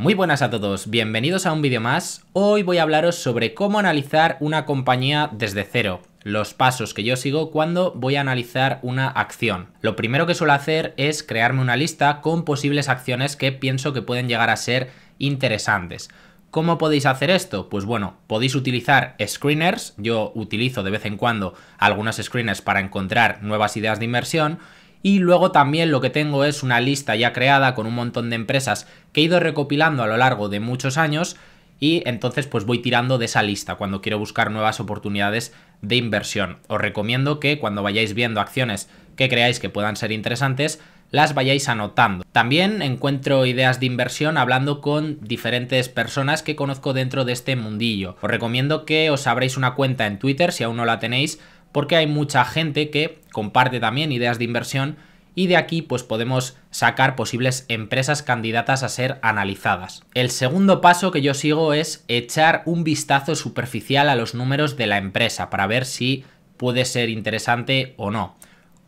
Muy buenas a todos, bienvenidos a un vídeo más. Hoy voy a hablaros sobre cómo analizar una compañía desde cero, los pasos que yo sigo cuando voy a analizar una acción. Lo primero que suelo hacer es crearme una lista con posibles acciones que pienso que pueden llegar a ser interesantes. ¿Cómo podéis hacer esto? Pues bueno, podéis utilizar screeners, yo utilizo de vez en cuando algunos screeners para encontrar nuevas ideas de inversión y luego también lo que tengo es una lista ya creada con un montón de empresas que he ido recopilando a lo largo de muchos años y entonces pues voy tirando de esa lista cuando quiero buscar nuevas oportunidades de inversión. Os recomiendo que cuando vayáis viendo acciones que creáis que puedan ser interesantes, las vayáis anotando. También encuentro ideas de inversión hablando con diferentes personas que conozco dentro de este mundillo. Os recomiendo que os abráis una cuenta en Twitter si aún no la tenéis porque hay mucha gente que comparte también ideas de inversión y de aquí pues podemos sacar posibles empresas candidatas a ser analizadas. El segundo paso que yo sigo es echar un vistazo superficial a los números de la empresa para ver si puede ser interesante o no.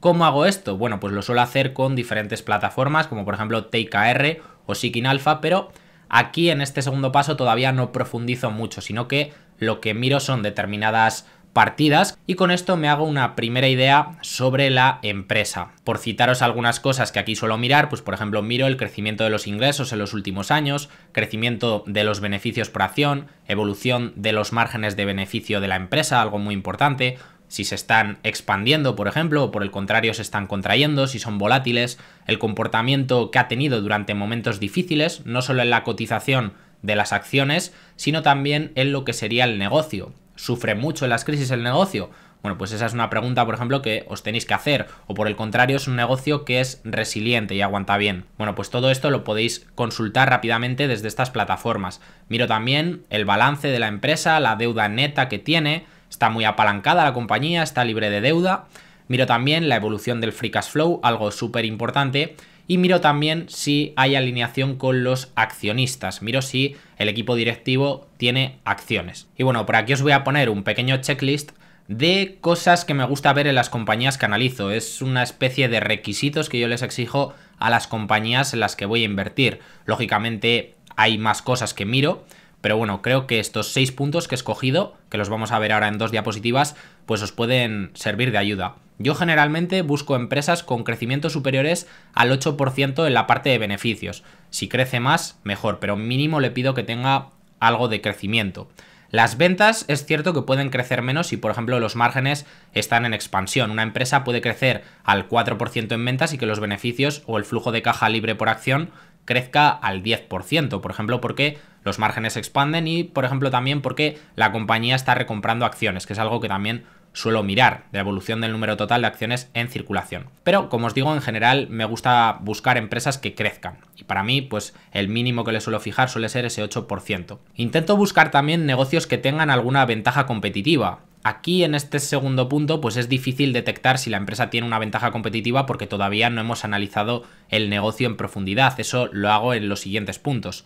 ¿Cómo hago esto? Bueno, pues lo suelo hacer con diferentes plataformas como por ejemplo TKR o Seeking Alpha, pero aquí en este segundo paso todavía no profundizo mucho, sino que lo que miro son determinadas partidas y con esto me hago una primera idea sobre la empresa. Por citaros algunas cosas que aquí suelo mirar, pues por ejemplo miro el crecimiento de los ingresos en los últimos años, crecimiento de los beneficios por acción, evolución de los márgenes de beneficio de la empresa, algo muy importante, si se están expandiendo, por ejemplo, o por el contrario se están contrayendo, si son volátiles, el comportamiento que ha tenido durante momentos difíciles, no solo en la cotización de las acciones, sino también en lo que sería el negocio. ¿Sufre mucho en las crisis el negocio? Bueno, pues esa es una pregunta, por ejemplo, que os tenéis que hacer. O por el contrario, es un negocio que es resiliente y aguanta bien. Bueno, pues todo esto lo podéis consultar rápidamente desde estas plataformas. Miro también el balance de la empresa, la deuda neta que tiene. Está muy apalancada la compañía, está libre de deuda. Miro también la evolución del free cash flow, algo súper importante y miro también si hay alineación con los accionistas, miro si el equipo directivo tiene acciones. Y bueno, por aquí os voy a poner un pequeño checklist de cosas que me gusta ver en las compañías que analizo. Es una especie de requisitos que yo les exijo a las compañías en las que voy a invertir. Lógicamente hay más cosas que miro, pero bueno, creo que estos seis puntos que he escogido, que los vamos a ver ahora en dos diapositivas, pues os pueden servir de ayuda. Yo generalmente busco empresas con crecimiento superiores al 8% en la parte de beneficios. Si crece más, mejor, pero mínimo le pido que tenga algo de crecimiento. Las ventas es cierto que pueden crecer menos si, por ejemplo, los márgenes están en expansión. Una empresa puede crecer al 4% en ventas y que los beneficios o el flujo de caja libre por acción crezca al 10%, por ejemplo, porque los márgenes expanden y, por ejemplo, también porque la compañía está recomprando acciones, que es algo que también suelo mirar, la evolución del número total de acciones en circulación. Pero como os digo, en general me gusta buscar empresas que crezcan. Y para mí, pues el mínimo que le suelo fijar suele ser ese 8%. Intento buscar también negocios que tengan alguna ventaja competitiva. Aquí en este segundo punto pues es difícil detectar si la empresa tiene una ventaja competitiva porque todavía no hemos analizado el negocio en profundidad, eso lo hago en los siguientes puntos.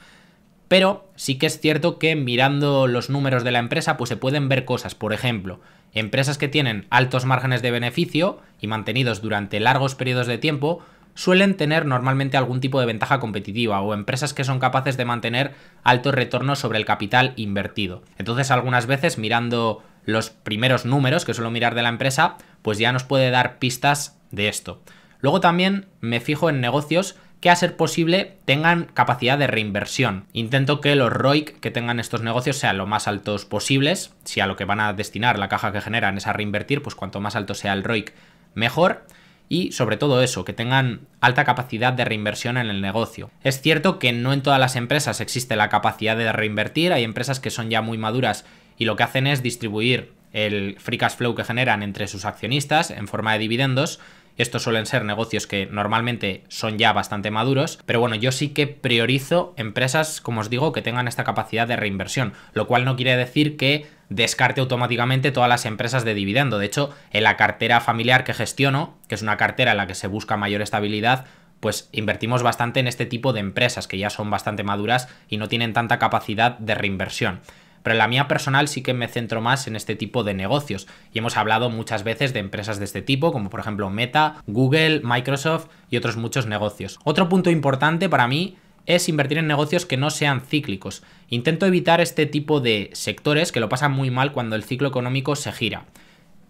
Pero sí que es cierto que mirando los números de la empresa, pues se pueden ver cosas. Por ejemplo, empresas que tienen altos márgenes de beneficio y mantenidos durante largos periodos de tiempo, suelen tener normalmente algún tipo de ventaja competitiva o empresas que son capaces de mantener altos retornos sobre el capital invertido. Entonces algunas veces mirando los primeros números que suelo mirar de la empresa, pues ya nos puede dar pistas de esto. Luego también me fijo en negocios que a ser posible tengan capacidad de reinversión. Intento que los ROIC que tengan estos negocios sean lo más altos posibles, si a lo que van a destinar la caja que generan es a reinvertir, pues cuanto más alto sea el ROIC, mejor y sobre todo eso, que tengan alta capacidad de reinversión en el negocio. Es cierto que no en todas las empresas existe la capacidad de reinvertir, hay empresas que son ya muy maduras y lo que hacen es distribuir el free cash flow que generan entre sus accionistas en forma de dividendos, estos suelen ser negocios que normalmente son ya bastante maduros, pero bueno, yo sí que priorizo empresas, como os digo, que tengan esta capacidad de reinversión, lo cual no quiere decir que descarte automáticamente todas las empresas de dividendo. De hecho, en la cartera familiar que gestiono, que es una cartera en la que se busca mayor estabilidad, pues invertimos bastante en este tipo de empresas que ya son bastante maduras y no tienen tanta capacidad de reinversión. Pero en la mía personal sí que me centro más en este tipo de negocios. Y hemos hablado muchas veces de empresas de este tipo, como por ejemplo Meta, Google, Microsoft y otros muchos negocios. Otro punto importante para mí es invertir en negocios que no sean cíclicos. Intento evitar este tipo de sectores que lo pasan muy mal cuando el ciclo económico se gira.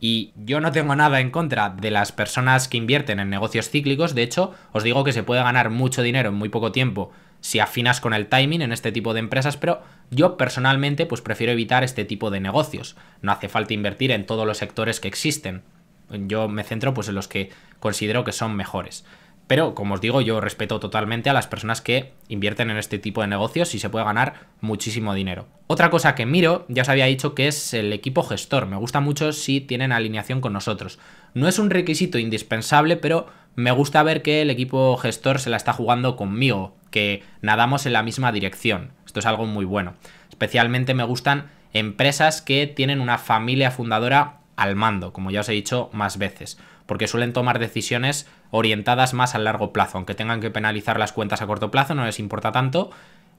Y yo no tengo nada en contra de las personas que invierten en negocios cíclicos, de hecho, os digo que se puede ganar mucho dinero en muy poco tiempo si afinas con el timing en este tipo de empresas, pero yo personalmente pues prefiero evitar este tipo de negocios. No hace falta invertir en todos los sectores que existen. Yo me centro pues en los que considero que son mejores. Pero como os digo, yo respeto totalmente a las personas que invierten en este tipo de negocios y se puede ganar muchísimo dinero. Otra cosa que miro, ya os había dicho que es el equipo gestor. Me gusta mucho si tienen alineación con nosotros. No es un requisito indispensable, pero me gusta ver que el equipo gestor se la está jugando conmigo, que nadamos en la misma dirección. Esto es algo muy bueno. Especialmente me gustan empresas que tienen una familia fundadora al mando, como ya os he dicho más veces, porque suelen tomar decisiones orientadas más al largo plazo, aunque tengan que penalizar las cuentas a corto plazo, no les importa tanto,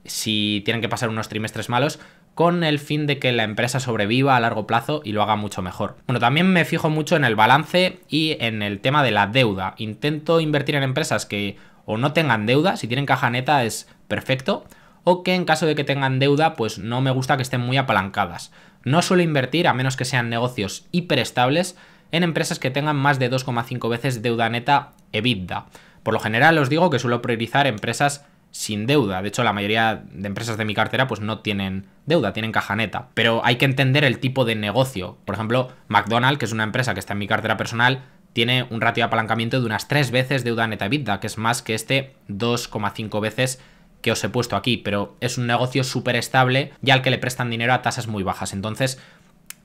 si tienen que pasar unos trimestres malos, con el fin de que la empresa sobreviva a largo plazo y lo haga mucho mejor. Bueno, también me fijo mucho en el balance y en el tema de la deuda. Intento invertir en empresas que o no tengan deuda, si tienen caja neta es perfecto, o que en caso de que tengan deuda, pues no me gusta que estén muy apalancadas. No suelo invertir, a menos que sean negocios hiperestables, en empresas que tengan más de 2,5 veces deuda neta EBITDA. Por lo general os digo que suelo priorizar empresas sin deuda. De hecho, la mayoría de empresas de mi cartera pues no tienen deuda, tienen caja neta. Pero hay que entender el tipo de negocio. Por ejemplo, McDonald's, que es una empresa que está en mi cartera personal, tiene un ratio de apalancamiento de unas 3 veces deuda neta vida, que es más que este 2,5 veces que os he puesto aquí, pero es un negocio súper estable y al que le prestan dinero a tasas muy bajas. Entonces,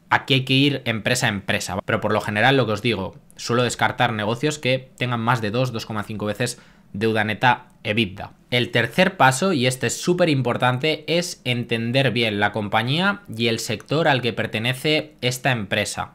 aquí hay que ir empresa a empresa, pero por lo general lo que os digo, suelo descartar negocios que tengan más de 2, 2,5 veces deuda neta EBITDA. El tercer paso, y este es súper importante, es entender bien la compañía y el sector al que pertenece esta empresa.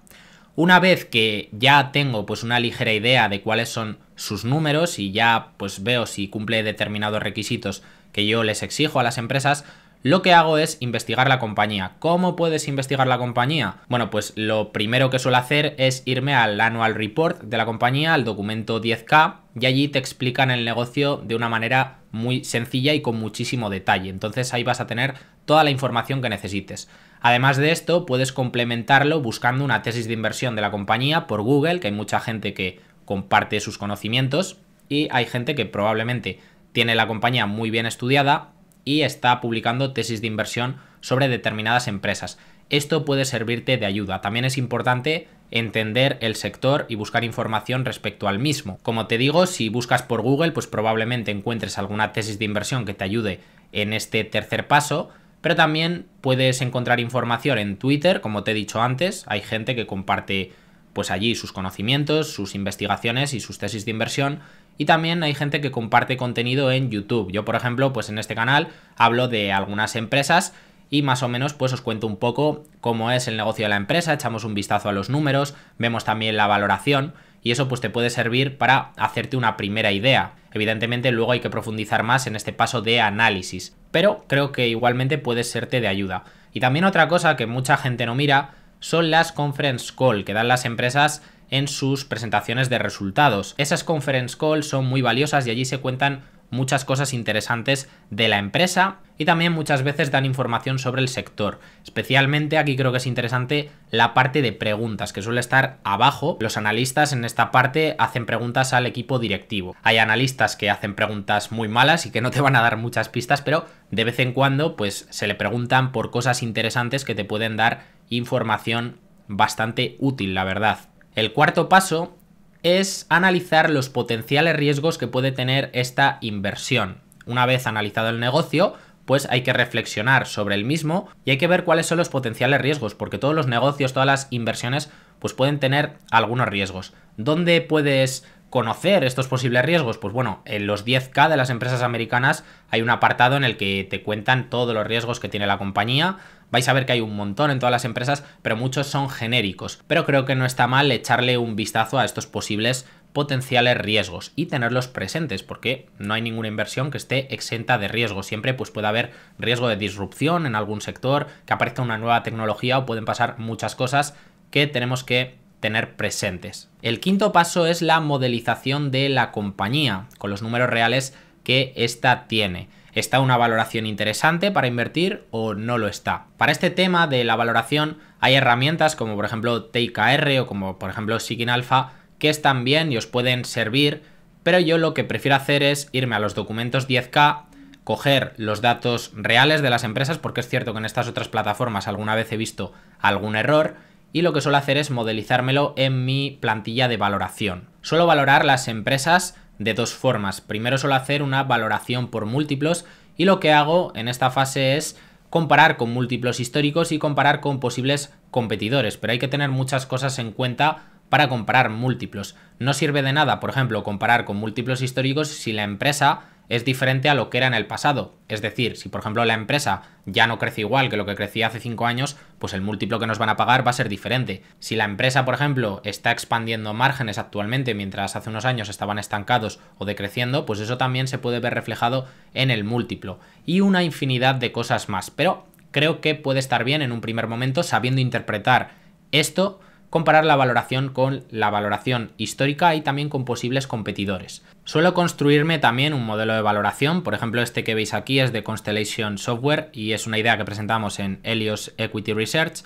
Una vez que ya tengo pues una ligera idea de cuáles son sus números y ya pues veo si cumple determinados requisitos que yo les exijo a las empresas, lo que hago es investigar la compañía. ¿Cómo puedes investigar la compañía? Bueno, pues lo primero que suelo hacer es irme al annual report de la compañía, al documento 10K, y allí te explican el negocio de una manera muy sencilla y con muchísimo detalle. Entonces ahí vas a tener toda la información que necesites. Además de esto, puedes complementarlo buscando una tesis de inversión de la compañía por Google, que hay mucha gente que comparte sus conocimientos y hay gente que probablemente tiene la compañía muy bien estudiada y está publicando tesis de inversión sobre determinadas empresas. Esto puede servirte de ayuda. También es importante entender el sector y buscar información respecto al mismo. Como te digo, si buscas por Google, pues probablemente encuentres alguna tesis de inversión que te ayude en este tercer paso, pero también puedes encontrar información en Twitter, como te he dicho antes, hay gente que comparte pues allí sus conocimientos, sus investigaciones y sus tesis de inversión y también hay gente que comparte contenido en YouTube. Yo, por ejemplo, pues en este canal hablo de algunas empresas y más o menos pues os cuento un poco cómo es el negocio de la empresa, echamos un vistazo a los números, vemos también la valoración y eso pues te puede servir para hacerte una primera idea. Evidentemente luego hay que profundizar más en este paso de análisis, pero creo que igualmente puede serte de ayuda. Y también otra cosa que mucha gente no mira son las conference call que dan las empresas en sus presentaciones de resultados. Esas conference calls son muy valiosas y allí se cuentan muchas cosas interesantes de la empresa y también muchas veces dan información sobre el sector. Especialmente aquí creo que es interesante la parte de preguntas, que suele estar abajo. Los analistas en esta parte hacen preguntas al equipo directivo. Hay analistas que hacen preguntas muy malas y que no te van a dar muchas pistas, pero de vez en cuando pues se le preguntan por cosas interesantes que te pueden dar información bastante útil, la verdad. El cuarto paso es analizar los potenciales riesgos que puede tener esta inversión. Una vez analizado el negocio, pues hay que reflexionar sobre el mismo y hay que ver cuáles son los potenciales riesgos, porque todos los negocios, todas las inversiones, pues pueden tener algunos riesgos. ¿Dónde puedes conocer estos posibles riesgos? Pues bueno, en los 10K de las empresas americanas hay un apartado en el que te cuentan todos los riesgos que tiene la compañía. Vais a ver que hay un montón en todas las empresas, pero muchos son genéricos. Pero creo que no está mal echarle un vistazo a estos posibles potenciales riesgos y tenerlos presentes porque no hay ninguna inversión que esté exenta de riesgo. Siempre pues puede haber riesgo de disrupción en algún sector, que aparezca una nueva tecnología o pueden pasar muchas cosas que tenemos que tener presentes. El quinto paso es la modelización de la compañía, con los números reales que ésta tiene. ¿Está una valoración interesante para invertir o no lo está? Para este tema de la valoración hay herramientas como por ejemplo TKR o como por ejemplo Seeking Alpha que están bien y os pueden servir, pero yo lo que prefiero hacer es irme a los documentos 10K, coger los datos reales de las empresas, porque es cierto que en estas otras plataformas alguna vez he visto algún error, y lo que suelo hacer es modelizármelo en mi plantilla de valoración. Suelo valorar las empresas de dos formas. Primero suelo hacer una valoración por múltiplos y lo que hago en esta fase es comparar con múltiplos históricos y comparar con posibles competidores, pero hay que tener muchas cosas en cuenta para comparar múltiplos. No sirve de nada, por ejemplo, comparar con múltiplos históricos si la empresa es diferente a lo que era en el pasado. Es decir, si por ejemplo la empresa ya no crece igual que lo que crecía hace 5 años, pues el múltiplo que nos van a pagar va a ser diferente. Si la empresa, por ejemplo, está expandiendo márgenes actualmente mientras hace unos años estaban estancados o decreciendo, pues eso también se puede ver reflejado en el múltiplo. Y una infinidad de cosas más. Pero creo que puede estar bien en un primer momento sabiendo interpretar esto comparar la valoración con la valoración histórica y también con posibles competidores. Suelo construirme también un modelo de valoración, por ejemplo este que veis aquí es de Constellation Software y es una idea que presentamos en Helios Equity Research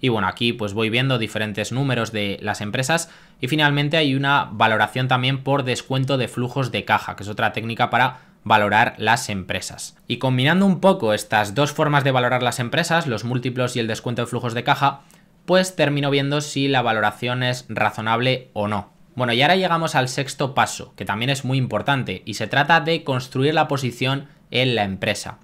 y bueno, aquí pues voy viendo diferentes números de las empresas y finalmente hay una valoración también por descuento de flujos de caja, que es otra técnica para valorar las empresas. Y combinando un poco estas dos formas de valorar las empresas, los múltiplos y el descuento de flujos de caja, pues termino viendo si la valoración es razonable o no. Bueno, y ahora llegamos al sexto paso, que también es muy importante, y se trata de construir la posición en la empresa.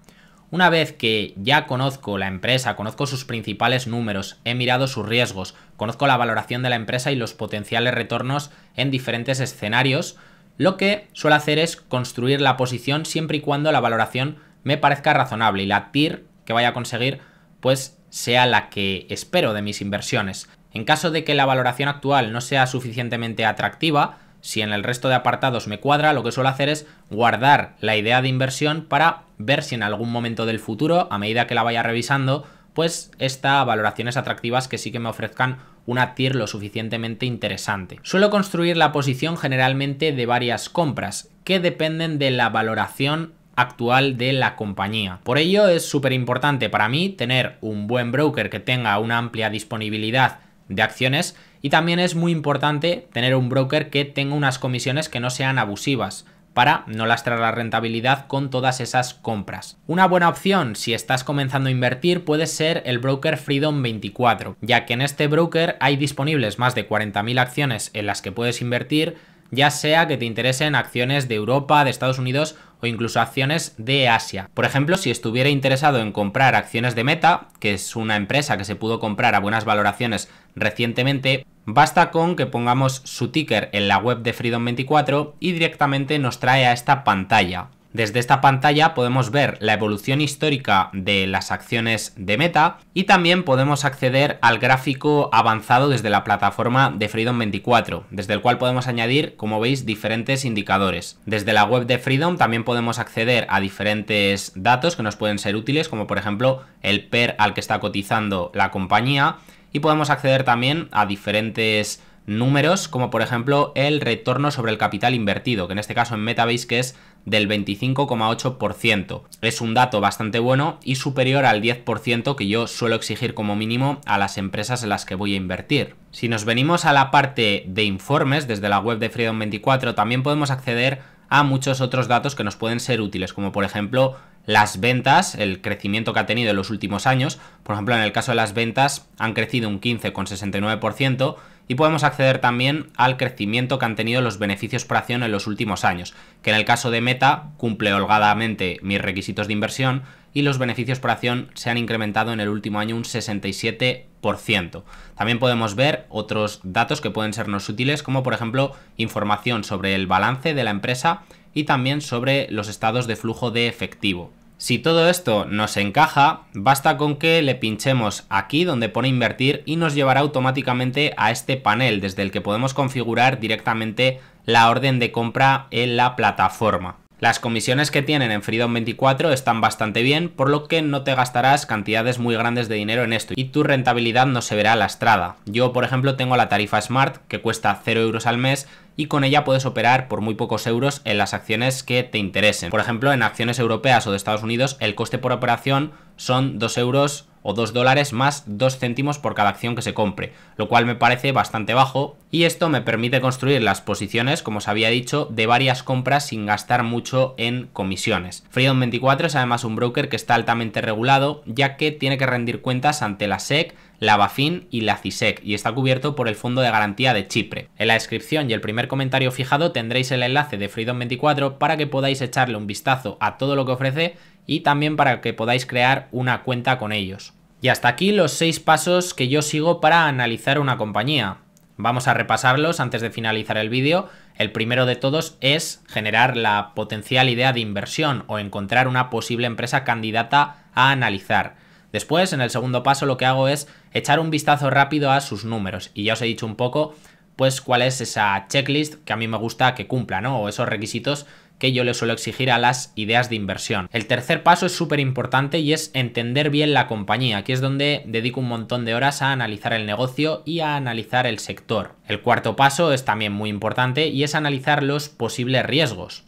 Una vez que ya conozco la empresa, conozco sus principales números, he mirado sus riesgos, conozco la valoración de la empresa y los potenciales retornos en diferentes escenarios, lo que suelo hacer es construir la posición siempre y cuando la valoración me parezca razonable y la TIR que vaya a conseguir pues sea la que espero de mis inversiones. En caso de que la valoración actual no sea suficientemente atractiva, si en el resto de apartados me cuadra, lo que suelo hacer es guardar la idea de inversión para ver si en algún momento del futuro, a medida que la vaya revisando, pues esta valoraciones atractivas que sí que me ofrezcan una tier lo suficientemente interesante. Suelo construir la posición generalmente de varias compras que dependen de la valoración actual de la compañía. Por ello es súper importante para mí tener un buen broker que tenga una amplia disponibilidad de acciones y también es muy importante tener un broker que tenga unas comisiones que no sean abusivas para no lastrar la rentabilidad con todas esas compras. Una buena opción si estás comenzando a invertir puede ser el broker Freedom 24, ya que en este broker hay disponibles más de 40.000 acciones en las que puedes invertir, ya sea que te interesen acciones de Europa, de Estados Unidos o incluso acciones de Asia. Por ejemplo, si estuviera interesado en comprar acciones de Meta, que es una empresa que se pudo comprar a buenas valoraciones recientemente, basta con que pongamos su ticker en la web de Freedom24 y directamente nos trae a esta pantalla. Desde esta pantalla podemos ver la evolución histórica de las acciones de Meta y también podemos acceder al gráfico avanzado desde la plataforma de Freedom 24, desde el cual podemos añadir, como veis, diferentes indicadores. Desde la web de Freedom también podemos acceder a diferentes datos que nos pueden ser útiles, como por ejemplo el PER al que está cotizando la compañía y podemos acceder también a diferentes números, como por ejemplo el retorno sobre el capital invertido, que en este caso en Meta veis que es del 25,8%. Es un dato bastante bueno y superior al 10% que yo suelo exigir como mínimo a las empresas en las que voy a invertir. Si nos venimos a la parte de informes desde la web de Freedom24 también podemos acceder a muchos otros datos que nos pueden ser útiles, como por ejemplo las ventas, el crecimiento que ha tenido en los últimos años. Por ejemplo, en el caso de las ventas han crecido un 15,69% y podemos acceder también al crecimiento que han tenido los beneficios por acción en los últimos años, que en el caso de Meta cumple holgadamente mis requisitos de inversión y los beneficios por acción se han incrementado en el último año un 67%. También podemos ver otros datos que pueden sernos útiles, como por ejemplo información sobre el balance de la empresa y también sobre los estados de flujo de efectivo. Si todo esto nos encaja, basta con que le pinchemos aquí donde pone invertir y nos llevará automáticamente a este panel desde el que podemos configurar directamente la orden de compra en la plataforma. Las comisiones que tienen en Freedom 24 están bastante bien, por lo que no te gastarás cantidades muy grandes de dinero en esto y tu rentabilidad no se verá lastrada. Yo, por ejemplo, tengo la tarifa Smart, que cuesta 0 euros al mes y con ella puedes operar por muy pocos euros en las acciones que te interesen. Por ejemplo, en acciones europeas o de Estados Unidos el coste por operación son 2 euros o 2 dólares más 2 céntimos por cada acción que se compre, lo cual me parece bastante bajo y esto me permite construir las posiciones, como os había dicho, de varias compras sin gastar mucho en comisiones. Freedom24 es además un broker que está altamente regulado ya que tiene que rendir cuentas ante la SEC la BaFin y la CISEC y está cubierto por el Fondo de Garantía de Chipre. En la descripción y el primer comentario fijado tendréis el enlace de Freedom24 para que podáis echarle un vistazo a todo lo que ofrece y también para que podáis crear una cuenta con ellos. Y hasta aquí los seis pasos que yo sigo para analizar una compañía. Vamos a repasarlos antes de finalizar el vídeo. El primero de todos es generar la potencial idea de inversión o encontrar una posible empresa candidata a analizar. Después, en el segundo paso, lo que hago es echar un vistazo rápido a sus números y ya os he dicho un poco pues cuál es esa checklist que a mí me gusta que cumpla, ¿no? O esos requisitos que yo le suelo exigir a las ideas de inversión. El tercer paso es súper importante y es entender bien la compañía. Aquí es donde dedico un montón de horas a analizar el negocio y a analizar el sector. El cuarto paso es también muy importante y es analizar los posibles riesgos.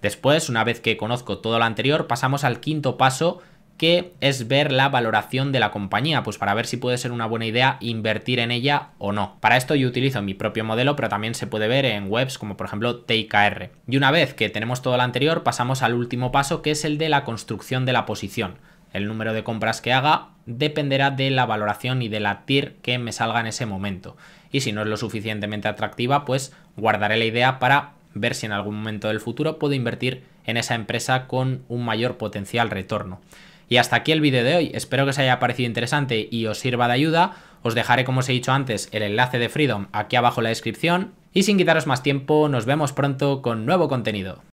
Después, una vez que conozco todo lo anterior, pasamos al quinto paso que es ver la valoración de la compañía, pues para ver si puede ser una buena idea invertir en ella o no. Para esto yo utilizo mi propio modelo, pero también se puede ver en webs como por ejemplo TIKR. Y una vez que tenemos todo lo anterior, pasamos al último paso que es el de la construcción de la posición. El número de compras que haga dependerá de la valoración y de la TIR que me salga en ese momento. Y si no es lo suficientemente atractiva, pues guardaré la idea para ver si en algún momento del futuro puedo invertir en esa empresa con un mayor potencial retorno. Y hasta aquí el vídeo de hoy, espero que os haya parecido interesante y os sirva de ayuda, os dejaré como os he dicho antes el enlace de Freedom aquí abajo en la descripción y sin quitaros más tiempo nos vemos pronto con nuevo contenido.